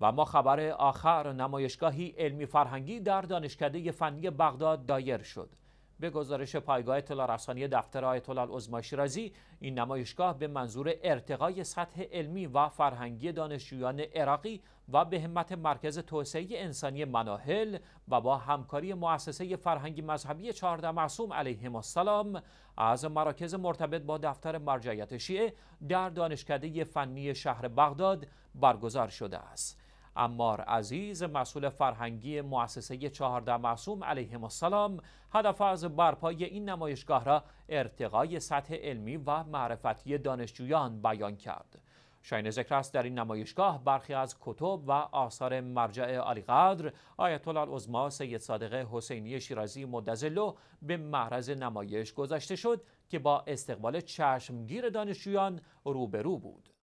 و ما خبر آخر نمایشگاهی علمی فرهنگی در دانشکده فنی بغداد دایر شد به گزارش پایگاه اطلاع رسانی دفتر آیت الله رازی شیرازی این نمایشگاه به منظور ارتقای سطح علمی و فرهنگی دانشجویان عراقی و به همت مرکز توسعه انسانی مناهل و با همکاری مؤسسه فرهنگی مذهبی چهارده معصوم علیهم السلام از مراکز مرتبط با دفتر مرجعیت شیعه در دانشکده فنی شهر بغداد برگزار شده است امار عزیز مسئول فرهنگی مؤسسه 14 معصوم علیه السلام هدف از برپای این نمایشگاه را ارتقای سطح علمی و معرفتی دانشجویان بیان کرد. شاین ذکر است در این نمایشگاه برخی از کتب و آثار مرجع علیقدر آیت الله العظما سید صادق حسینی شیرازی مدزلو به معرض نمایش گذاشته شد که با استقبال چشمگیر دانشجویان روبرو بود